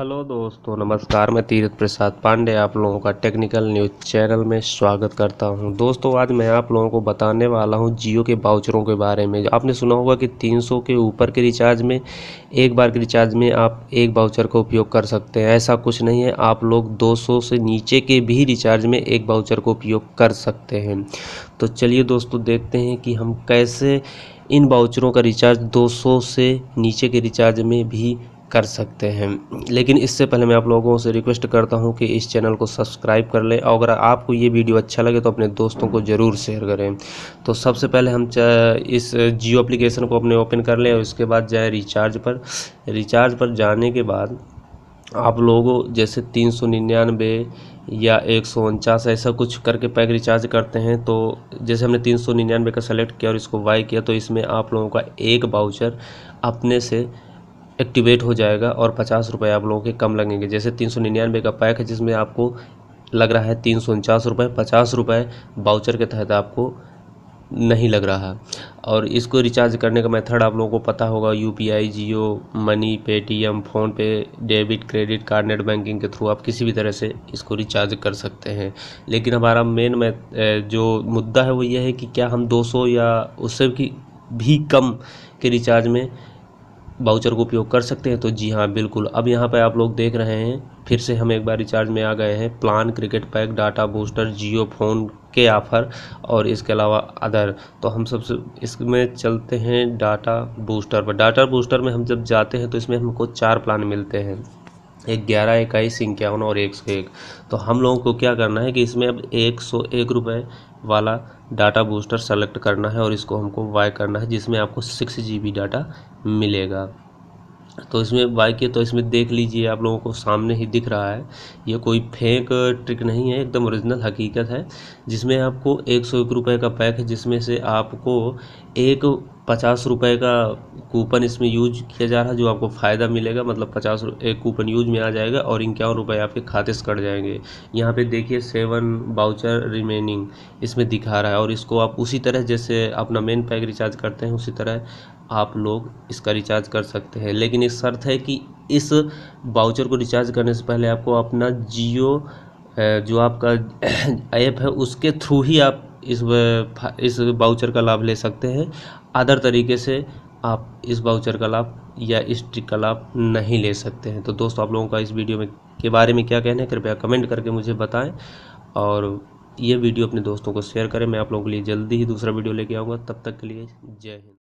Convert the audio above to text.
hello दोस्तों नमस्कार मैं तीरथ प्रसाद पांडे आप लोगों का टेक्निकल न्यूज़ चैनल में स्वागत करता हूं दोस्तों आज मैं आप लोगों को बताने वाला हूं जियो के बाउचरों के बारे में आपने सुना होगा कि 300 के ऊपर के रिचार्ज में एक बार के रिचार्ज में आप एक बाउचर का उपयोग कर सकते हैं ऐसा कुछ नहीं है आप लोग दो से नीचे के भी रिचार्ज में एक बाउचर का उपयोग कर सकते हैं तो चलिए दोस्तों देखते हैं कि हम कैसे इन बाउचरों का रिचार्ज दो से नीचे के रिचार्ज में भी कर सकते हैं लेकिन इससे पहले मैं आप लोगों से रिक्वेस्ट करता हूं कि इस चैनल को सब्सक्राइब कर लें और अगर आपको ये वीडियो अच्छा लगे तो अपने दोस्तों को ज़रूर शेयर करें तो सबसे पहले हम इस जियो अप्लीकेशन को अपने ओपन कर लें और उसके बाद जाए रिचार्ज पर रिचार्ज पर जाने के बाद आप लोगों जैसे तीन सौ निन्यानवे या एक सौ उनचास ऐसा कुछ करके पैक रिचार्ज करते हैं तो जैसे हमने तीन सौ निन्यानवे का सेलेक्ट किया और इसको वाई किया तो इसमें आप लोगों का एक बाउचर अपने से एक्टिवेट हो जाएगा और पचास रुपये आप लोगों के कम लगेंगे जैसे तीन सौ निन्यानवे का पैक है जिसमें आपको लग रहा है तीन सौ उनचास रुपये पचास रुपये बाउचर के तहत आपको नहीं लग रहा है और इसको रिचार्ज करने का मेथड आप लोगों को पता होगा U P I Jio money Paytm PhonePe debit credit card net banking के थ्रू आप किसी भी तरह से इसको रिचार्ज कर सकते हैं लेकिन हमारा मेन में जो मुद्दा है वो ये है कि क्या हम सौ या उससे भी, भी कम के रिचार्ज में बाउचर का उपयोग कर सकते हैं तो जी हाँ बिल्कुल अब यहाँ पर आप लोग देख रहे हैं फिर से हम एक बार रिचार्ज में आ गए हैं plan cricket pack data booster Jio phone के ऑफ़र और इसके अलावा अदर तो हम सबसे इसमें चलते हैं डाटा बूस्टर पर डाटा बूस्टर में हम जब जाते हैं तो इसमें हमको चार प्लान मिलते हैं एक ग्यारह इक्कीस इक्यावन और एक सौ एक तो हम लोगों को क्या करना है कि इसमें अब एक सौ एक रुपये वाला डाटा बूस्टर सेलेक्ट करना है और इसको हमको वाई करना है जिसमें आपको सिक्स जी डाटा मिलेगा तो इसमें वाई के तो इसमें देख लीजिए आप लोगों को सामने ही दिख रहा है ये कोई फेंक ट्रिक नहीं है एकदम ओरिजिनल हकीकत है जिसमें आपको एक सौ रुपये का पैक है जिसमें से आपको एक पचास रुपये का कूपन इसमें यूज किया जा रहा है जो आपको फ़ायदा मिलेगा मतलब पचास एक कूपन यूज में आ जाएगा और इक्यावन रुपये आपके खाते से कट जाएंगे यहाँ पे देखिए सेवन बाउचर रिमेनिंग इसमें दिखा रहा है और इसको आप उसी तरह जैसे अपना मेन पैक रिचार्ज करते हैं उसी तरह आप लोग इसका रिचार्ज कर सकते हैं लेकिन एक शर्त है कि इस बाउचर को रिचार्ज करने से पहले आपको अपना जियो जो आपका ऐप है उसके थ्रू ही आप इस इस बाउचर का लाभ ले सकते हैं अदर तरीके से आप इस बाउचर का लाभ या इस ट्रिक का लाभ नहीं ले सकते हैं तो दोस्तों आप लोगों का इस वीडियो में के बारे में क्या कहना है कृपया कमेंट करके मुझे बताएं और ये वीडियो अपने दोस्तों को शेयर करें मैं आप लोगों के लिए जल्दी ही दूसरा वीडियो लेके आऊँगा तब तक के लिए जय हिंद